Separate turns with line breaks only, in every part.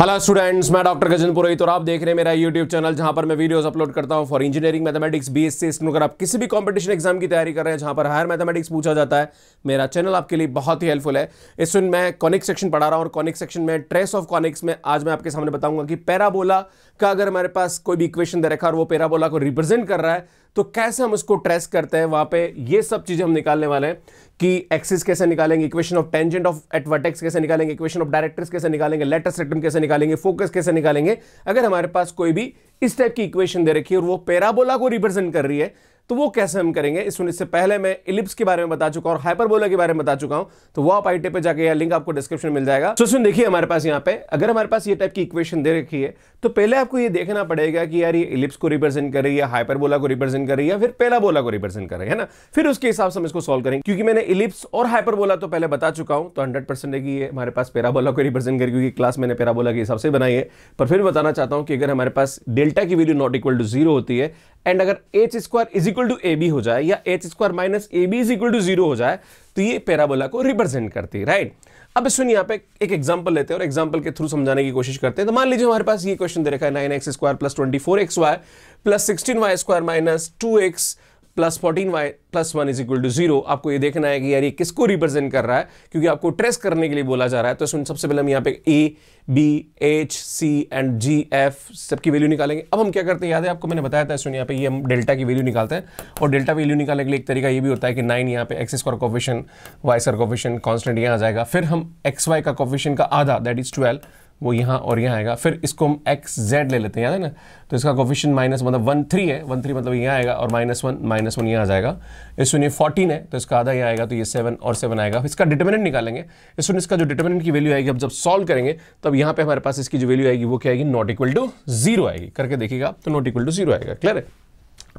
Hello students मैं doctor Gajan Purohit और आप देख रहे हैं मेरा यूट्यूब चैनल जहां पर मैं वीडियोस अपलोड करता हूं फॉर इंजीनियरिंग मैथमेटिक्स बीएससी अगर आप किसी भी कंपटीशन एग्जाम की तैयारी कर रहे हैं जहां पर हायर मैथमेटिक्स पूछा जाता है मेरा चैनल आपके लिए बहुत ही हेल्पफुल है इस दिन मैं कॉनिक सेक्शन पढ़ा रहा हूँ और कॉनिक सेक्शन में ट्रेस ऑफ कॉनिक्स में आज मैं आपके सामने बताऊंगा कि पैराबोला का अगर हमारे पास कोई भी इक्वेशन दे रखा और वो पैराबोला को रिप्रेजेंट कर रहा है तो कैसे हम उसको ट्रेस करते हैं वहां पे ये सब चीज़ें हम निकालने वाले हैं कि एक्सिस कैसे निकालेंगे equation of tangent of at vertex कैसे निकालेंगे इक्वेशन ऑफ डायरेक्टर्स कैसे निकालेंगे लेटर सेक्टम कैसे निकालेंगे फोकस कैसे निकालेंगे अगर हमारे पास कोई भी इस टाइप की इक्वेशन दे रखी है और वो पेराबोला को रिप्रेजेंट कर रही है तो वो कैसे हम करेंगे इस इससे पहले मैं इलिप्स के बारे में बता चुका हूं हाइपरबोला के बारे में बता चुका हूं तो वो आप आई पे जाकर यह लिंक आपको डिस्क्रिप्शन मिल जाएगा तो सुन देखिए हमारे पास यहाँ पे अगर हमारे पास ये टाइप की इक्वेशन दे रखी है तो पहले आपको ये देखना पड़ेगा कि यार ये इलिप्स को रिप्रेजेंट कर रही है हाइपरबोला को रिप्रेजेंट कर रही है फिर पेलाबोला को रिप्रेजेंट कर रही है ना फिर उसके हिसाब से हम इसको सोल्व करेंगे क्योंकि मैंने इलिप्स और हाइपरबोला तो पहले बता चुका हूँ तो हंड्रेड परसेंट है कि ये हमारे पास पेराबोला को रिप्रेजेंट करेगी क्योंकि क्लास मैंने पेराबोला के हिसाब से बनाई है पर फिर बताना चाहता हूँ कि अगर हमारे पास डेल्टा की value not equal to zero होती है एंड अगर H square is equal to A B हो जाए या H square minus A B is equal to zero हो जाए तो ये पैराबोला को रिप्रेजेंट करती है राइट अब सुनिए यहाँ पे एक एग्जांपल लेते हैं और एग्जांपल के थ्रू समझाने की कोशिश करते हैं तो मान लीजिए हमारे पास ये क्वेश्चन दे रखा है nine X square plus twenty four X Y plus sixteen Y square minus two x plus fourteen Y plus one is equal to zero आपको ये देखना है कि यार ये किसको रिप्रेजेंट कर रहा है क्योंकि आपको ट्रेस करने के लिए बोला जा रहा है तो इसमें सबसे पहले हम यहाँ पे A B H C and G F सबकी वैल्यू निकालेंगे अब हम क्या करते हैं याद है आपको मैंने बताया था इसमें यहाँ पे ये हम डेल्टा की वैल्यू निकालते हैं और डेल्टा वैल्यू निकालने के लिए एक तरीका ये भी होता है कि नाइन यहाँ पे एक्स का कॉफिशन वाई का कॉफिशन कॉन्स्टेंट यहाँ आ जाएगा फिर हम एक्स वाई का कॉफिशन का आधा दैट इज ट्वेल्व वो यहाँ और यहाँ आएगा फिर इसको हम एक्स जेड ले लेते हैं याद है ना तो इसका कोफिशन माइनस मतलब वन थ्री है वन थ्री मतलब यहाँ आएगा और माइनस वन माइनस वन यहाँ आ जाएगा इस सुनिए फोर्टीन है तो इसका आधा यहाँ आएगा तो ये सेवन और सेवन आएगा इसका डिटर्मिनेंट निकालेंगे इस सुनिए इसका जो डिटर्मिनेंट की वैल्यू आएगी अब जब सॉल्व करेंगे तब यहाँ पर हमारे पास इसकी जो वैल्यू आएगी वो क्या आएगी नॉट इक्वल टू जीरो आएगी करके देखिएगा तो नॉट इक्वल टू जीरो आएगा क्लियर है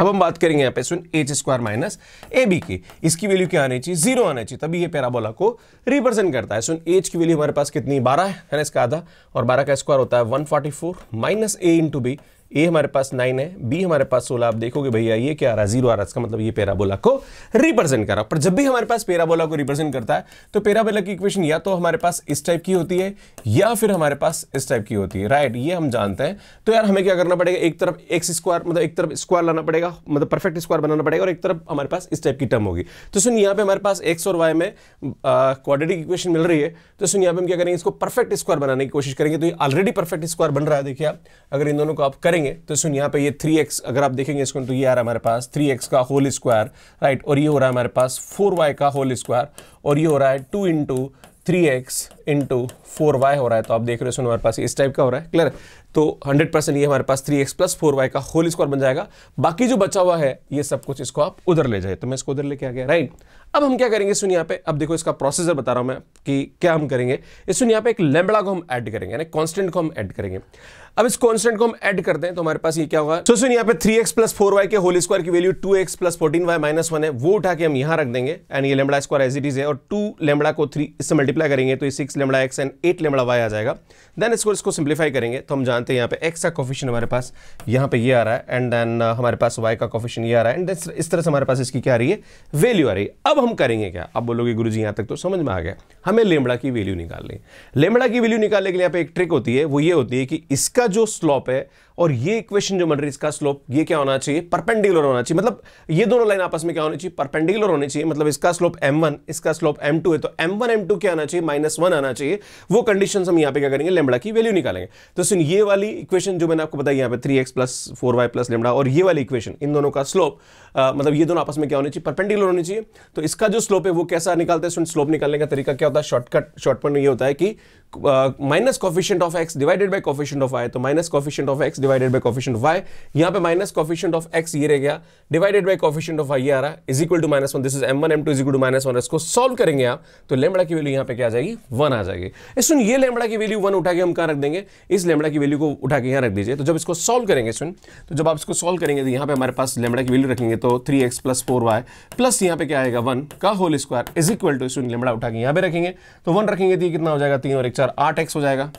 अब हम बात करेंगे यहाँ पे सुन H square minus A B की इसकी वैल्यू क्या आनी चाहिए जीरो आना चाहिए तभी ये पैराबोला को रिप्रेजेंट करता है सुन एच की वैल्यू हमारे पास कितनी बारह है ना इसका आधा और बारह का स्क्वायर होता है one forty four minus A into B ए हमारे पास नाइन है बी हमारे पास सोलह आप देखोगे भैया मतलब ये क्या आ रहा है जीरो आ रहा है इसका मतलब ये पेराबोला को रिप्रेजेंट कर रहा पर जब भी हमारे पास पेराबोला को रिप्रेजेंट करता है तो पेराबोला की इक्वेशन या तो हमारे पास इस टाइप की होती है या फिर हमारे पास इस टाइप की होती है राइट ये हम जानते हैं तो यार हमें क्या करना पड़ेगा एक तरफ एक्स स्क्वायर मतलब एक तरफ स्क्वायर लाना पड़ेगा मतलब परफेक्ट स्क्वायर बनाना पड़ेगा और एक तरफ हमारे पास इस टाइप की टर्म होगी तो सुन यहाँ पे हमारे पास एक्स और वाई में क्वाड्रेटिक इक्वेशन मिल रही है तो सुन यहाँ पे हम क्या करेंगे इसको परफेक्ट स्क्वायर बनाने की कोशिश करेंगे तो ये ऑलरेडी परफेक्ट स्क्वायर बन रहा है देखिए आप अगर इन दोनों को आप करेंगे करेंगे तो सुन यहाँ पे ये थ्री एक्स अगर आप देखेंगे इसको तो ये आ रहा है हमारे पास थ्री एक्स का होल स्क्वायर राइट और ये हो रहा है हमारे पास फोर वाई का होल स्क्वायर और ये हो रहा है two into three X into four Y हो रहा है तो आप देख रहे हो सुन हमारे पास इस टाइप का हो रहा है क्लियर तो हंड्रेड परसेंट ये हमारे पास three x plus four Y का होल स्क्वायर बन जाएगा बाकी जो बचा हुआ है ये सब कुछ इसको आप उधर ले जाए तो मैं इसको उधर लेके आ गया राइट अब हम क्या करेंगे सुन यहाँ पे अब देखो इसका प्रोसेसर बता रहा हूँ मैं कि क्या हम करेंगे इस सुन यहाँ पे एक लेमड़ा को हम ऐड करेंगे यानी कॉन्स्टेंट को हम ऐड करेंगे अब इस कॉन्स्टेंट को हम एड करते हैं तो हमारे पास ये क्या होगा सो तो सुन यहाँ पे three x plus four Y के होल स्क्वायर की value two x plus fourteen Y minus one है वो उठा के हम यहाँ रख देंगे एंड ये lambda square as it is है और टू लेमड़ा को थ्री इससे मल्टीप्लाई करेंगे तो six lambda X and eight lambda Y आ जाएगा देन इसको इसको सिंप्लीफाई करेंगे तो हम जानते हैं यहाँ पे एक्स का कॉफिशन हमारे पास यहाँ पे ये आ रहा है एंड देन uh, हमारे पास वाई का कॉफिशन ये आ रहा है एंड इस तरह से हमारे पास इसकी क्या आ रही है वैल्यू आ रही है अब हम करेंगे क्या आप बोलोगे गुरु जी यहाँ तक तो समझ में आ गया हमें लेमड़ा की वैल्यू निकालनी लेमड़ा की वैल्यू निकालने के लिए यहाँ पे एक ट्रिक होती है वो ये होती है कि इसका इसका जो स्लॉप है और ये इक्वेशन जो बन रही है इसका स्लोप ये क्या होना चाहिए परपेंडिकुलर होना चाहिए मतलब ये दोनों लाइन आपस में क्या होनी चाहिए परपेंडिकुलर होनी चाहिए मतलब इसका स्लोप m1 इसका स्लोप m2 है तो m1 m2 क्या आना चाहिए माइनस वन आना चाहिए वो कंडीशन हम यहाँ पे क्या करेंगे लेमड़ा की वैल्यू निकालेंगे तो सुन ये वाली इक्वेशन जो मैंने आपको बताया यहाँ पे three x plus four Y plus lambda और ये वाली इक्वेशन इन दोनों का स्लोप मतलब ये दोनों आपस में क्या होनी चाहिए परपेंडिकुलर होनी चाहिए तो इसका जो स्लोप है वो कैसा निकालते हैं स्लोप निकालने का तरीका क्या होता है शॉर्टकट शॉर्टपट में ये होता है कि minus coefficient of x divided by coefficient of I तो minus coefficient of x divided by coefficient of Y यहाँ पे माइनस कॉफिशेंट ऑफ एक्स ये रह गया divided by coefficient of Y ये आ रहा है is equal to minus one this is M one M two is equal to minus one इसको सॉल्व करेंगे आप तो लेमड़ा की वैल्यू यहाँ पे क्या आ जाएगी वन आ जाएगी इस सुन ये लेमड़ा की वैल्यू वन उठा के हम कहाँ रख देंगे इस लेमड़ा की वैल्यू को उठा के यहाँ रख दीजिए तो जब इसको सॉल्व करेंगे सुन तो जब आप इसको सॉल्व करेंगे तो यहाँ पे हमारे पास लेमड़ा की वैल्यू रखेंगे तो three x plus four Y plus यहाँ पे क्या आएगा वन का whole square is equal to सुन लेमड़ा उठा के यहाँ पे रखेंगे तो वन रखेंगे तो ये कितना हो जाएगा तीन और एक चार आठ एक्स हो जाएगा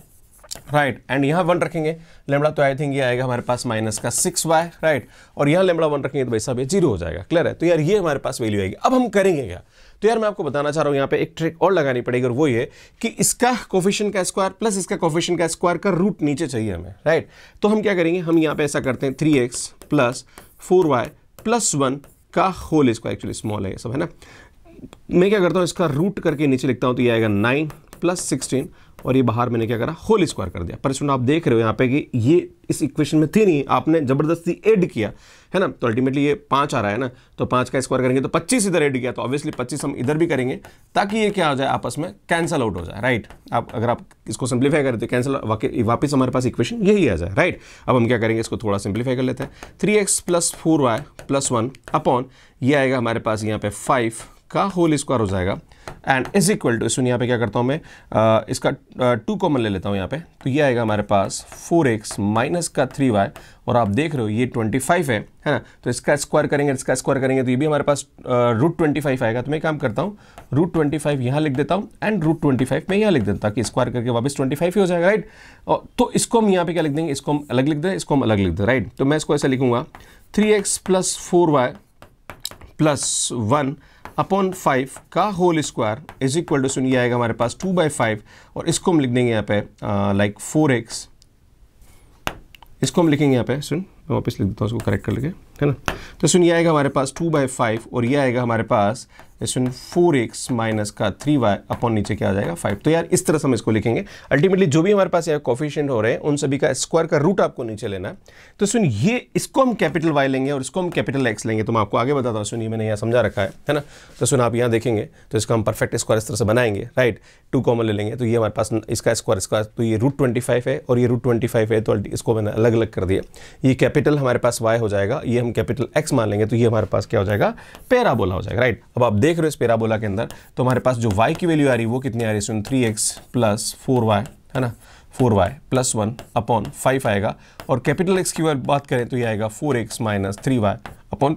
राइट एंड यहाँ वन रखेंगे लेमड़ा तो आई थिंक ये आएगा हमारे पास माइनस का सिक्स वाई राइट और यहाँ लेमड़ा वन रखेंगे तो भाई साहब ये जीरो हो जाएगा क्लियर है तो यार ये हमारे पास वैल्यू आएगी अब हम करेंगे क्या तो यार मैं आपको बताना चाह रहा हूँ यहाँ पे एक ट्रिक और लगानी पड़ेगी और वो ये कि इसका कोफिशन का स्क्वायर प्लस इसका कोफिशन का स्क्वायर का रूट नीचे चाहिए हमें राइट तो हम क्या करेंगे हम यहाँ पे ऐसा करते हैं three x plus four Y plus one का होल स्क्वायर एक्चुअली स्मॉल है ये सब है ना मैं क्या करता हूँ इसका रूट करके नीचे लिखता हूँ तो ये आएगा नाइन प्लस सिक्सटीन और ये बाहर मैंने क्या करा होल स्क्वायर कर दिया पर स्टूडेंट आप देख रहे हो यहाँ पे कि ये इस इक्वेशन में थी नहीं आपने ज़बरदस्ती एड किया है ना तो अल्टीमेटली ये पाँच आ रहा है ना तो पाँच का स्क्वायर करेंगे तो पच्चीस इधर एड किया तो ऑब्वियसली पच्चीस हम इधर भी करेंगे ताकि ये क्या हो जाए आपस में कैंसल आउट हो जाए राइट आप अगर आप इसको सिंप्लीफाई करें तो कैंसल वापस हमारे पास इक्वेशन यही आ जाए राइट अब हम क्या करेंगे इसको थोड़ा सिंप्लीफाई कर लेते हैं three x plus four Y plus one upon ये आएगा हमारे पास यहाँ पे फाइव का होल स्क्वायर हो जाएगा एंड इज इक्वल टू इसमें यहाँ पे क्या करता हूँ मैं uh, इसका टू uh, कॉमन ले लेता हूँ यहाँ पे तो ये आएगा हमारे पास फोर एक्स माइनस का थ्री वाई और आप देख रहे हो ये ट्वेंटी फाइव है है ना तो इसका स्क्वायर करेंगे इसका स्क्वायर करेंगे तो ये भी हमारे पास रूट ट्वेंटी फाइव आएगा तो मैं काम करता हूँ रूट ट्वेंटी फाइव यहाँ लिख देता हूँ एंड रूट ट्वेंटी फाइव मैं यहाँ लिख देता हूँ कि स्क्वायर करके वापस ट्वेंटी फाइव ही हो जाएगा राइट और तो इसको हम यहाँ पे क्या लिख देंगे इसको हम अलग लिख दें इसको हम अलग लिख दें राइट तो मैं इसको ऐसा लिखूंगा three x plus four Y plus one upon five का whole square is equal to सुनिए आएगा हमारे पास टू बाई फाइव और इसको हम लिख देंगे यहाँ पे लाइक फोर एक्स इसको हम लिखेंगे यहाँ पे सुन मैं वापस लिख देता हूँ उसको करेक्ट कर लेंगे है ना तो सुन ये आएगा हमारे पास टू बाई फाइव और ये आएगा हमारे पास सुन फोर एक्स माइनस का थ्री वाई अपॉन नीचे क्या आ जाएगा फाइव तो यार इस तरह से हम इसको लिखेंगे अल्टीमेटली जो भी हमारे पास यहाँ कॉफिशियंट हो रहे हैं उन सभी का स्क्वायर का रूट आपको नीचे लेना है तो सुन ये इसको हम कैपिटल वाई लेंगे और इसको हम कैपिटल एक्स लेंगे तो मैं आपको आगे बताता हूँ सुन ये मैंने यहाँ समझा रखा है है ना तो सुन आप यहाँ देखेंगे तो इसका हम परफेक्ट स्क्वायर इस तरह से बनाएंगे राइट टू कॉमन ले लेंगे तो ये हमारे पास इसका स्क्वायर स्क्वायर तो ये रूट ट्वेंटी है और ये रूट ट्वेंटी है तो इसको मैंने अलग अलग कर दिया ये कैपिटल हमारे पास वाई हो जाएगा ये हम कैपिटल एक्स मान लेंगे तो ये हमारे पास क्या हो जाएगा पेराबोला हो जाएगा राइट अब आप देख रहे हो इस पेराबोला के अंदर तो हमारे पास जो वाई की वैल्यू आ रही है वो कितनी आ रही है सुन three x plus four y है ना four Y plus one upon five आएगा और कैपिटल एक्स की बात करें तो ये आएगा four x minus three y upon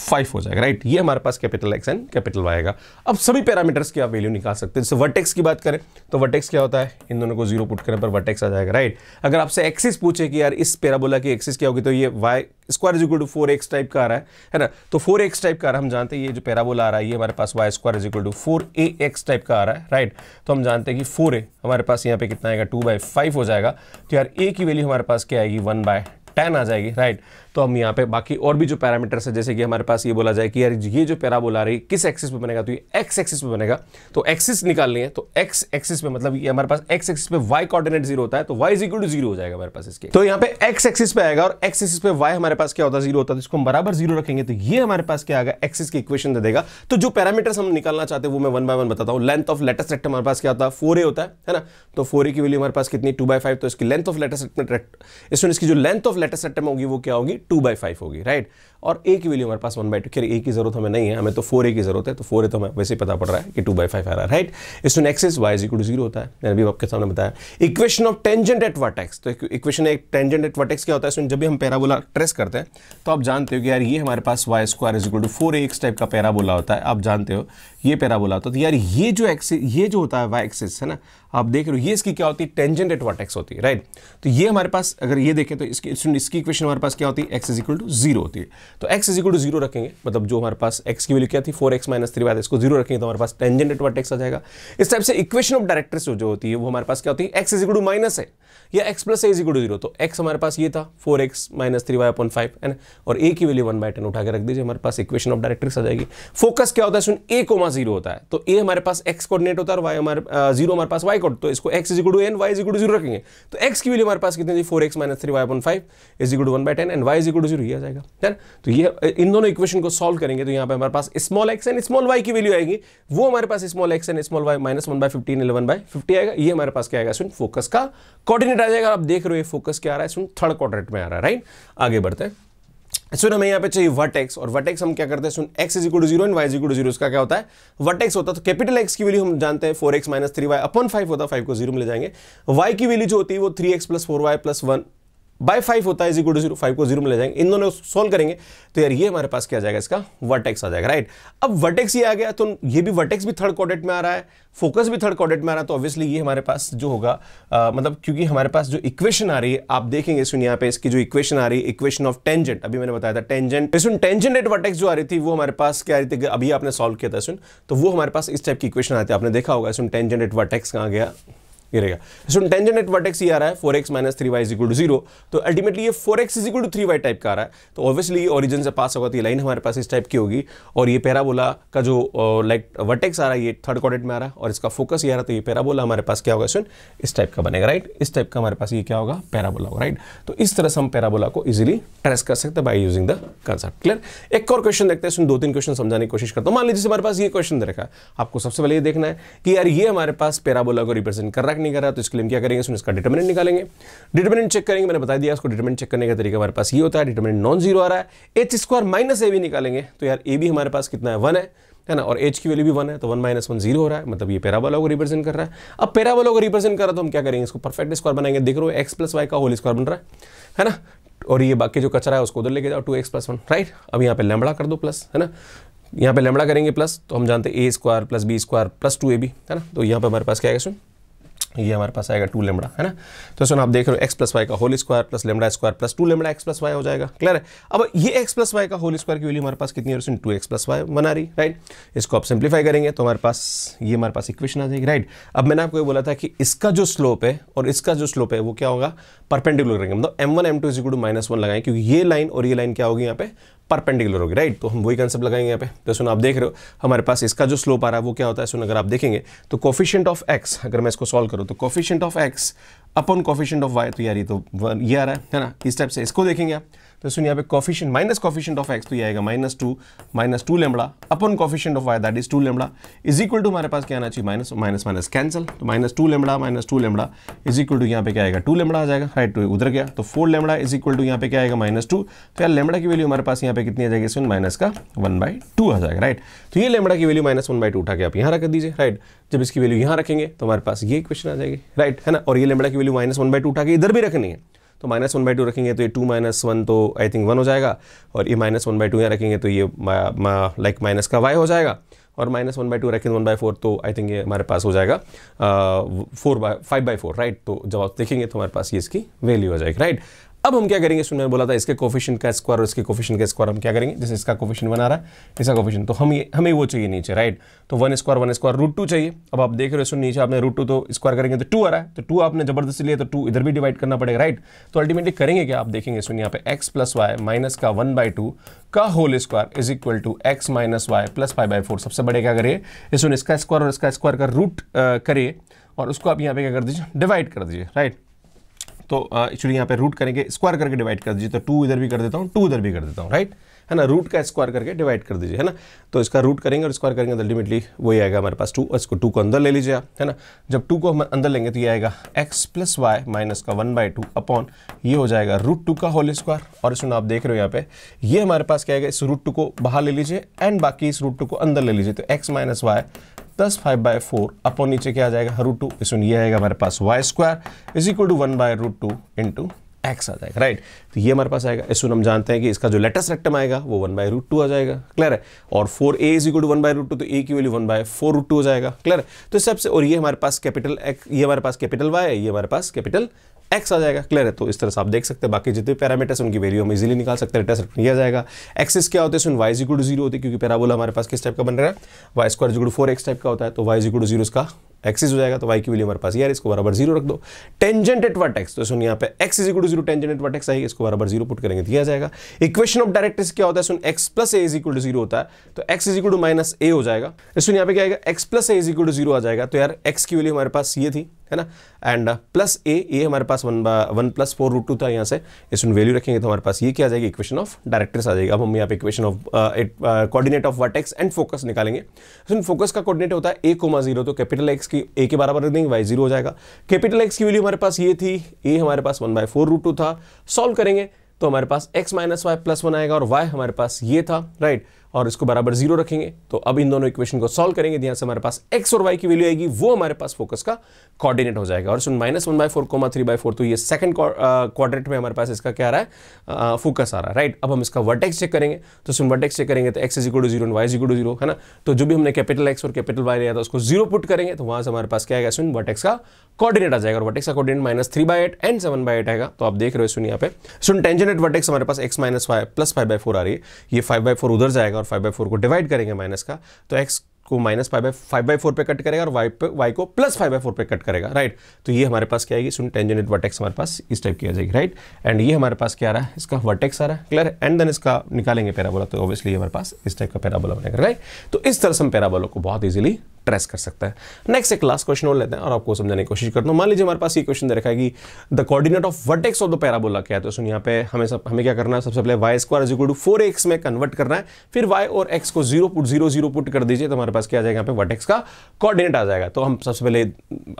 five हो जाएगा राइट ये हमारे पास capital X and capital Y आएगा अब सभी पैरामीटर्स की आप वैल्यू निकाल सकते हैं जैसे वर्टेक्स की बात करें तो वर्टेक्स क्या होता है इन दोनों को जीरो पुट करने पर वर्टेक्स आ जाएगा राइट अगर आपसे एक्सिस पूछे कि यार इस पैराबोला की एक्सिस क्या होगी तो ये y square is equal to four x type का आ रहा है है ना तो फोर एक्स टाइप का आ रहा है हम जानते हैं ये जो पैराबोला आ रहा है ये हमारे पास y square is equal to four a x type का आ रहा है राइट तो हम जानते हैं कि फोर ए हमारे पास यहाँ पे कितना आएगा टू बाई फाइव हो जाएगा तो यार ए की वैल्यू हमारे पास क्या आएगी वन बाय टेन आ जाएगी राइट तो हम यहाँ पे बाकी और भी जो पैरामीटर्स है जैसे कि हमारे पास ये बोला जाए कि यार ये जो पैराबोला रही किस एक्सिस पे बनेगा तो ये एक्स एक्सिस पे बनेगा तो एक्सिस निकालनी है तो एक्स एक्सिस पे मतलब ये हमारे पास एक्स एक्सिस पे वाई कॉर्डिनेट जीरो होता है तो वाई इक्वल टू जीरो हो जाएगा हमारे पास इसके तो यहाँ पे एक्स एक्सिस पे आएगा और एक्स एक्सिस पे वाई हमारे पास क्या होता है जीरो होता है तो इसको हम बराबर जीरो रखेंगे तो ये हमारे पास क्या आएगा एक्सिस की इक्वेशन दे देगा तो जो पैरामीटर्स हम निकालना चाहते हैं वो मैं वन बाय वन बताता हूँ लेंथ ऑफ लेटेस्ट रेक्ट हमारे पास क्या होता है फोर ए होता है है ना तो फोर ए की वैल्यू हमारे पास कितनी टू बाय फाइव तो इसकी लेंथ ऑफ लेटेस्ट रेक्ट इसमें इसकी जो लेंथ ऑफ लेटेस्ट रेक्टम होगी वो क्या होगी टू बाई फाइव होगी राइट और ए की वैल्यू हमारे पास वन बाई टू खेल ए की जरूरत हमें नहीं है हमें तो फोर ए की जरूरत है तो फोर ए तो हमें वैसे ही पता पड़ रहा है कि टू बाई फाइव आ रहा है राइट इस टू नेक्सेस वाई इज इक्वल जीरो होता है मैंने अभी आपके सामने बताया equation of tangent at vertex तो इक्वेशन एक टेंजेंट एट वर्टेक्स क्या होता है इसमें जब भी हम पैराबोला ट्रेस करते हैं तो आप जानते हो कि यार ये हमारे पास y square is equal to four a x type का पैराबोला होता है आप जानते हो ये पैराबोला होता है तो यार ये जो एक्सिस ये जो होता है वाई एक्सिस है ना आप देख रहे हो ये इसकी क्या होती है टेंजेंट एट वर्टेक्स होती है राइट तो ये हमारे पास अगर ये देखें तो इसकी इसकी इक्वेशन हमारे पास क्या होती है x is equal to zero होती है तो x is equal to zero रखेंगे मतलब जो हमारे पास एक्स की वैल्यू क्या थी four x minus three by इसको जीरो रखेंगे तो हमारे पास टेंजेंट एट वर्टेक्स आ जाएगा इस टाइप से इक्वेशन ऑफ डायरेक्टर्स जो होती है वो हमारे पास क्या होती है x is equal to minus है या x plus a is equal to zero तो एक्स हमारे पास ये था four x minus three y upon five है और ए की वैल्यू वन बाय टेन उठा के रख दीजिए हमारे पास इक्वेशन ऑफ डायरेक्ट्रिक्स आ जाएगी फोकस क्या होता है सुन ए कोमा जीरो होता है तो ए हमारे पास एक्स कोऑर्डिनेट होता है और वाई हमारे जीरो हमारे पास वाई कोड तो इसको x is equal to and y is equal to zero रखेंगे तो एक्स की वैल्यू हमारे पास कितनी थी four x minus three y upon five is equal to one by ten and y is equal to zero आ जाएगा तो ये इन दोनों इक्वेशन को सॉल्व करेंगे तो यहाँ पे हमारे पास small x and small y की वैल्यू आएगी वो हमारे पास small x and small y minus one by fifteen eleven by fifty आएगा ये हमारे पास क्या आएगा सुन फोकस का कॉर्डिनेट आ जाएगा आप देख रहे हो फोकस क्या आ रहा है सुन थर्ड क्वाड्रेंट में आ रहा है राइट आगे बढ़ते हैं सुन हमें यहाँ पे चाहिए वर्टेक्स और वर्टेक्स हम क्या करते हैं सुन x is equal to zero and y is equal to zero इसका क्या होता है वर्टेक्स होता है तो कैपिटल एक्स की वैल्यू हम जानते हैं four x minus three y upon five होता है फाइव को जीरो में ले जाएंगे वाई की वैल्यू जो होती है वो three x plus four Y plus one by five होता है इक्वल टू जीरो फाइव को जीरो में ले जाएंगे इन दोनों सोल्व करेंगे तो यार ये हमारे पास क्या आ जाएगा इसका वर्टेक्स आ जाएगा राइट अब वर्टेक्स ये आ गया तो ये भी वर्टेक्स भी थर्ड कॉर्डेट में आ रहा है फोकस भी थर्ड कॉर्डेट में आ रहा है तो ऑब्वियसली ये हमारे पास जो होगा आ, मतलब क्योंकि हमारे पास जो इक्वेशन आ रही है आप देखेंगे सुन यहाँ पे इसकी जो इक्वेशन आ रही है इक्वेशन ऑफ टेंजेंट अभी मैंने बताया था टेंजेंट तो सुन टेंजेंट एट वर्टेक्स जो आ रही थी वो हमारे पास क्या आ रही थी अभी आपने सॉल्व किया था सुन तो वो हमारे पास इस टाइप की इक्वेशन आती है आपने देखा होगा सुन टेंजेंट एट वर्टेक्स कहाँ गया गिरेगा स्टूडेंट टेंजेंट एट वर्टेक्स ये आ रहा है four x minus three y is equal to zero तो अल्टीमेटली ये four x is equal to three y type का आ रहा है तो ऑब्वियसली ओरिजिन से पास होगा तो ये लाइन हमारे पास इस टाइप की होगी और ये पैराबोला का जो लाइक uh, वर्टेक्स आ रहा है ये थर्ड क्वार्टर में आ रहा है और इसका फोकस ये आ रहा है तो ये पैराबोला हमारे पास क्या होगा स्टूडेंट इस टाइप का बनेगा राइट इस टाइप का हमारे पास ये क्या होगा पैराबोला होगा राइट तो इस तरह से हम पैराबोला को इजिली ट्रेस कर सकते हैं by using the concept clear एक और क्वेश्चन देखते हैं सुन दो तीन क्वेश्चन समझाने की कोशिश करता हूँ मान लीजिए हमारे पास ये क्वेश्चन दे रखा है आपको सबसे पहले ये देखना है कि यार ये हमारे पास पैराबोला को रिप्रेजेंट कर रहा है रिएक्ट नहीं कर रहा तो इसके लिए हम क्या करेंगे इसमें इसका डिटर्मिनेंट निकालेंगे डिटर्मिनेंट चेक करेंगे मैंने बता दिया उसको डिटर्मिनेंट चेक करने का तरीका हमारे पास ये होता है डिटर्मिनेंट नॉन जीरो आ रहा है एच स्क्वायर माइनस ए भी निकालेंगे तो यार ए भी हमारे पास कितना है वन है है ना और एच की वैल्यू भी वन है तो वन माइनस वन जीरो हो रहा है मतलब ये पैराबोला को रिप्रेजेंट कर रहा है अब पैराबोला को रिप्रेजेंट कर रहा है तो हम क्या करेंगे इसको परफेक्ट स्क्वायर बनाएंगे देख रहे हो एक्स प्लस वाई का होल स्क्वायर बन रहा है है ना और ये बाकी जो कचरा है उसको उधर लेके जाओ two x plus one right अब यहाँ पे लेमड़ा कर दो प्लस है ना यहाँ पे लेमड़ा करेंगे प्लस तो हम जानते हैं a square plus b square plus two A b है ना तो यहाँ पे हमारे पास क्या है क्वेश्चन ये हमारे पास आएगा टू लेमड़ा है ना तो सुनो आप देख रहे हो एक्स प्लस वाई का whole square plus lambda square plus two lambda x plus y हो जाएगा क्लियर है अब ये एक्स प्लस वाई का होल स्क्वायर की वैल्यू हमारे पास कितनी है टू एक्स प्लस वाई बना रही राइट इसको आप सिंप्लीफाई करेंगे तो हमारे पास ये हमारे पास इक्वेशन आ जाएगी राइट अब मैंने आपको ये बोला था कि इसका जो स्लोप है और इसका जो स्लोप है वो क्या होगा परपेंडिकुलर करेंगे मतलब m one M two is equal to minus one लगाएं क्योंकि ये लाइन और ये लाइन क्या होगी यहाँ पे परपेंडिकुलर होगी राइट तो हम वही कंसेप्ट लगाएंगे यहाँ पे तो सुनो आप देख रहे हो हमारे पास इसका जो स्लोप आ रहा है वो क्या होता है सुनो अगर आप देखेंगे तो कोफिशियंट ऑफ एक्स अगर मैं इसको सॉल्व करूँ करो तो coefficient of x upon coefficient of y तो यार ये तो ये आ रहा है ना इस टाइप से इसको देखेंगे आप तो सुन यहाँ पे coefficient minus coefficient of x तो ये आएगा minus two minus two lambda upon coefficient of y that is two lambda is equal to हमारे पास क्या आना चाहिए माइनस माइनस माइनस कैंसिल तो minus two lambda minus two lambda is equal to यहाँ पे क्या आएगा टू लेमड़ा आ जाएगा राइट टू तो उधर गया तो four lambda is equal to यहाँ पे क्या आएगा माइनस टू तो यार लेमड़ा की वैल्यू हमारे पास यहाँ पे कितनी आ जाएगी सुन माइनस का वन बाई टू आ जाएगा राइट तो ये लेमड़ा की value minus one by two उठा के आप यहाँ रख दीजिए राइट जब इसकी वैल्यू यहाँ रखेंगे तो हमारे पास ये क्वेश्चन आ जाएगी राइट है ना और ये लेमड़ा की value minus one by two उठा के इधर भी रखनी है तो माइनस वन बाई टू रखेंगे तो ये टू माइनस वन तो आई थिंक वन हो जाएगा और ये माइनस वन बाई टू यहाँ रखेंगे तो ये लाइक माइनस का वाई हो जाएगा और माइनस वन बाई टू रखेंगे वन बाई फोर तो आई थिंक ये हमारे पास हो जाएगा four by five by four right तो जब आप देखेंगे तो हमारे पास ये इसकी वैल्यू हो जाएगी राइट अब हम क्या करेंगे सुनने बोला था इसके कोफिशन का स्क्वायर और इसके कोफिशन का स्क्वायर हम क्या करेंगे जैसे इसका कोफिशन बना रहा है इसका कोफिशन तो हम ये हमें वो चाहिए नीचे राइट तो one square one square root two चाहिए अब आप देख रहे हो सुन नीचे आपने रूट टू तो स्क्वायर करेंगे तो टू आ रहा है तो टू आपने जबरदस्ती लिया तो टू इधर भी डिवाइड करना पड़ेगा राइट तो अल्टीमेटली करेंगे क्या आप देखेंगे स्टूडेंट यहाँ पे एक्स प्लस वाई माइनस का वन बाई टू का whole square is equal to x minus y plus five by four सबसे बड़े क्या करिए इसका स्क्वायर और इसका स्क्वायर का रूट करिए और उसको आप यहाँ पे क्या कर दीजिए डिवाइड कर दीजिए राइट तो एक्चुअली यहाँ पे रूट करेंगे स्क्वायर करके डिवाइड कर दीजिए तो टू इधर भी कर देता हूँ टू इधर भी कर देता हूँ राइट है ना रूट का स्क्वायर करके डिवाइड कर दीजिए है ना तो इसका रूट करेंगे और स्क्वायर करेंगे अल्टीमेटली वही आएगा हमारे पास टू इसको टू को अंदर ले लीजिए आप है ना जब टू को हम अंदर लेंगे तो ये आएगा एक्स प्लस वाई माइनस का वन बाई टू अपॉन ये हो जाएगा रूट टू का होल स्क्वायर और इसमें आप देख रहे हो यहाँ पे ये हमारे पास क्या आएगा इस रूट टू को बाहर ले लीजिए एंड बाकी इस रूट टू को अंदर ले लीजिए तो x minus y plus five by four upon नीचे क्या आ जाएगा रूट टू इसमें ये आएगा हमारे पास y square is equal to one by root two in two x आ जाएगा राइट तो ये हमारे पास आएगा इसमें हम जानते हैं कि इसका जो लेटेस्ट रेक्टम आएगा वो वन बाय रूट टू आ जाएगा क्लियर है और four a is equal to one by root two तो ए की value one by four root two हो जाएगा क्लियर है तो सबसे और ये हमारे पास कैपिटल एक्स ये हमारे पास कैपिटल वाई है ये हमारे पास कैपिटल एक्स आ जाएगा क्लियर है तो इस तरह से आप देख सकते हैं बाकी जितने पैरामीटर्स उनकी वैल्यू हम इजीली निकाल सकते हैं टेस्ट किया जाएगा एक्सिस क्या हैं वाई जी वाई जीरो होती है क्योंकि पैराबोला हमारे पास किस टाइप का बन रहा है y square good four x type का होता है तो वाई जी गुड जीरो इसका एक्सिस हो जाएगा तो वाई की वैल्यू हमारे पास यार इसको बराबर जीरो रख दो टेंजेंट एट वर्ट एक्स तो सुन यहाँ पे x is equal zero tangent at vertex आएगी इसको बराबर जीरो पुट करेंगे दिया जाएगा इक्वेशन ऑफ डायरेक्टर्स क्या होता है सुन x plus a is equal to zero होता है तो x is equal to minus a हो जाएगा तो सुन यहाँ पे क्या आएगा x plus a is equal to zero आ जाएगा तो यार एक्स की वैल्यू हमारे पास ये थी है ना एंड प्लस ए ए हमारे पास one by one plus four root two था यहाँ से इसमें वैल्यू रखेंगे तो हमारे पास ये क्या आ जाएगी इक्वेशन ऑफ डायरेक्टर्स आ जाएगी अब हम यहाँ पे equation of coordinate of vertex and focus निकालेंगे फोकस का कोऑर्डिनेट होता है ए कोमा जीरो तो कैपिटल एक्स के ए के बराबर रख देंगे वाई जीरो हो जाएगा कैपिटल एक्स की वैल्यू हमारे पास ये थी ए हमारे पास one by four root two था सॉल्व करेंगे तो हमारे पास x minus y plus one आएगा और वाई हमारे पास ये था राइट right? और इसको बराबर जीरो रखेंगे तो अब इन दोनों इक्वेशन को सॉल्व करेंगे ध्यान तो से हमारे पास एक्स और वाई की वैल्यू आएगी वो हमारे पास फोकस का कॉर्डिनेट हो जाएगा और minus one by four comma three by four तो ये सेकंड क्वाड्रेट uh, में हमारे पास इसका क्या आ रहा है फोकस uh, आ रहा है राइट अब हम इसका वर्टेक्स चेक करेंगे तो सुन वर्टेक्स चेक करेंगे तो x is equal to zero y is equal to zero है ना तो जो भी हमने कैपिटल एक्स और कैपिटल वाई लिया था उसको जीरो पुट करेंगे तो वहां से हमारे पास क्या आएगा सुन वर्टेक्स का कॉर्डिनेट आ जाएगा और वर्टेक्स का coordinate minus three by eight and seven by eight आएगा तो आप देख रहे हो सुन यहाँ पे सुन टेंजन एट वर्टेक्स हमारे पास x minus five plus five by four आ रही है ये फाइव बाई फोर उधर जाएगा और फाइव बाई फोर को डिवाइड करेंगे माइनस का तो एक्स को minus five by five by four पर कट करेगा और वाई पे वाई को प्लस फाइव बाई फोर पर कट करेगा राइट तो ये हमारे पास क्या आएगी सुन टेंजेंट वर्टेक्स हमारे पास इस टाइप की आ जाएगी राइट एंड ये हमारे पास क्या आ रहा है इसका वर्टेक्स आ रहा है क्लियर एंड देन इसका निकालेंगे पैराबोला तो ऑब्वियसली हमारे पास इस टाइप का पैराबोला बनेगा राइट तो इस तरह से हम पैराबोला को बहुत ईजिली प्रेस कर सकता है नेक्स्ट एक लास्ट क्वेश्चन और लेते हैं और आपको समझाने की कोशिश करता हूँ मान लीजिए हमारे पास ये क्वेश्चन दे रखा है कि the coordinate of vertex of the parabola क्या है तो सुन यहाँ पे हमें सब हमें क्या करना है सबसे पहले y square is to four x में कन्वर्ट करना है फिर वाई और एक्स को zero put zero zero put कर दीजिए तो हमारे पास क्या आ जाएगा यहाँ पे वर्टेक्स का कॉर्डिनेट आ जाएगा तो हम सबसे पहले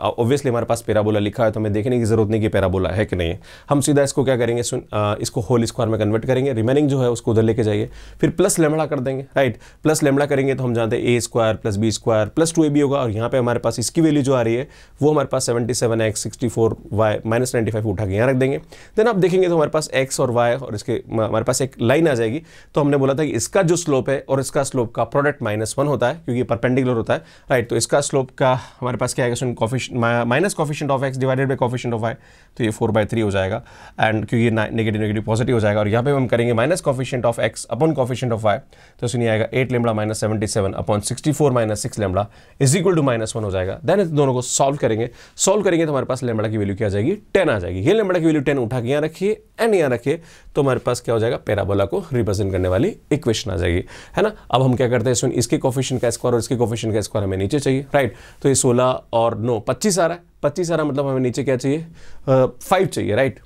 ऑब्वियसली हमारे पास पैराबोला लिखा है तो हमें देखने की जरूरत नहीं कि पैराबोला है कि नहीं हम सीधा इसको क्या करेंगे सुन इसको होल स्क्वायर में कन्वर्ट करेंगे रिमेनिंग जो है उसको उधर लेके जाइए फिर प्लस लेमड़ा कर देंगे राइट प्लस लेमड़ा करेंगे तो हम जानते हैं a square plus b square plus two A b होगा और यहाँ पे हमारे पास इसकी वैल्यू जो आ रही है वो हमारे पास seventy seven x sixty four y minus ninety five उठा के यहाँ रख देंगे देन आप देखेंगे तो हमारे पास एक्स और वाई और इसके हमारे पास एक लाइन आ जाएगी तो हमने बोला था कि इसका जो स्लोप है और इसका स्लोप का प्रोडक्ट माइनस वन होता है क्योंकि परपेंडिकुलर होता है राइट तो इसका स्लोप का हमारे पास क्या है minus coefficient of x divided by coefficient of y तो ये फोर बाई थ्री हो जाएगा एंड क्योंकि नेगेटिव नेगेटिव पॉजिटिव हो जाएगा और यहाँ पे हम करेंगे minus coefficient of x upon coefficient of y तो सुनिए आएगा eight lambda minus seventy seven upon sixty four minus six lambda is equal to minus one हो जाएगा देन दोनों को सॉल्व करेंगे सॉल्व करेंगे तो हमारे पास लेमड़ा की वैल्यू क्या आ जाएगी टेन आ जाएगी ये लेमड़ा की वैल्यू टेन उठा के यहाँ रखिए एंड यहाँ रखिए तो हमारे पास क्या हो जाएगा पैराबोला को रिप्रेजेंट करने वाली इक्वेशन आ जाएगी है ना अब हम क्या करते हैं इसमें इसके कॉफिशन का स्क्वायर और इसके कॉफिशन का स्क्वायर हमें नीचे चाहिए राइट तो ये सोलह और नौ पच्चीस आ रहा है पच्चीस आ रहा मतलब हमें नीचे क्या चाहिए फाइव चाहिए राइट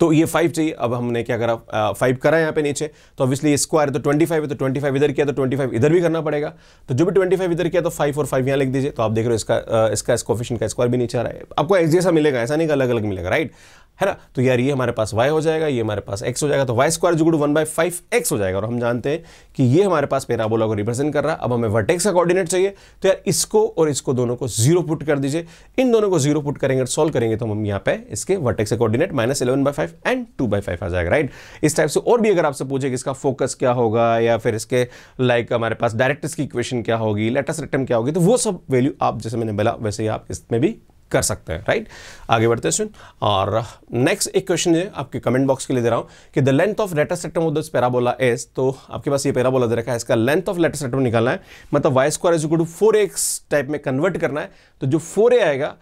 तो ये फाइव चाहिए अब हमने क्या करा फाइव करा यहाँ पे नीचे तो ऑब्वियसली स्क्वायर तो ट्वेंटी फाइव है तो ट्वेंटी फाइव तो इधर किया तो ट्वेंटी फाइव इधर भी करना पड़ेगा तो जो भी ट्वेंटी फाइव इधर किया तो फाइव और फाइव यहाँ लिख दीजिए तो आप देख रहे हो इसका इसका स्कोफिशन का स्क्वायर भी नीचे आ रहा है आपको जैसा मिलेगा ऐसा नहीं अलग अलग मिलेगा राइट है ना तो यार ये हमारे पास वाई हो जाएगा ये हमारे पास एक्स हो जाएगा तो वाई स्क्वायर जुगुड़ वन बाई फाइव एक्स हो जाएगा और हम जानते हैं कि ये हमारे पास पेराबोला को रिप्रेजेंट कर रहा है अब हमें वर्टेक्स का कोऑर्डिनेट चाहिए तो यार इसको और इसको दोनों को जीरो पुट कर दीजिए इन दोनों को जीरो पुट करेंगे सोल्व करेंगे तो हम यहाँ पे इसके वर्टेक्स का coordinate minus eleven by five and two by five आ जाएगा राइट इस टाइप से और भी अगर आपसे पूछे कि इसका फोकस क्या होगा या फिर इसके लाइक हमारे पास डायरेक्टर्स की इक्वेशन क्या होगी लेटेस्ट रेक्टम क्या होगी तो वो सब वैल्यू आप जैसे मैंने बोला वैसे ही आप इसमें भी कर सकते हैं राइट आगे बढ़ते हैं सुन और नेक्स्ट एक क्वेश्चन है आपके कमेंट बॉक्स के लिए दे रहा हूं कि the length of latus rectum of this parabola is तो आपके पास ये पैराबोला दे रखा है इसका लेंथ ऑफ लेटर सेक्टम निकालना है मतलब y square is to four x type में कन्वर्ट करना है तो जो फोर ए आएगा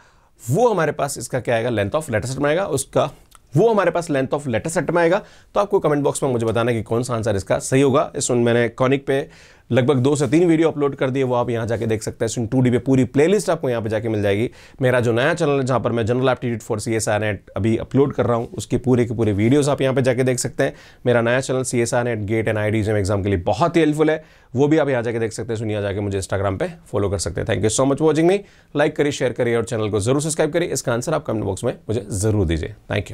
वो हमारे पास इसका क्या आएगा लेंथ ऑफ लेटर सेक्टम आएगा उसका वो हमारे पास लेंथ ऑफ लेटर सेट में आएगा तो आपको कमेंट बॉक्स में मुझे बताना कि कौन सा आंसर इसका सही होगा इस उन मैंने कॉनिक पे लगभग दो से तीन वीडियो अपलोड कर दिए वो आप यहाँ जाके देख सकते हैं सुन टू डी पे पूरी प्लेलिस्ट आपको यहाँ पे जाके मिल जाएगी मेरा जो नया चैनल है जहाँ पर मैं general aptitude for C S R NET अभी अपलोड कर रहा हूँ उसकी पूरे की पूरी वीडियोस आप यहाँ पे जाके देख सकते हैं मेरा नया channel C S R NET GATE and I D exam के लिए बहुत ही हेल्पफुल है वो भी आप यहाँ जाके देख सकते हैं सुनिया जाके मुझे इंस्टाग्राम पर फॉलो कर सकते हैं thank you so much watching me like करिए शेयर करिए और चैनल को जरूर सब्सक्राइब करिए इसका आंसर आप कमेंट बॉक्स में मुझे जरूर दीजिए थैंक यू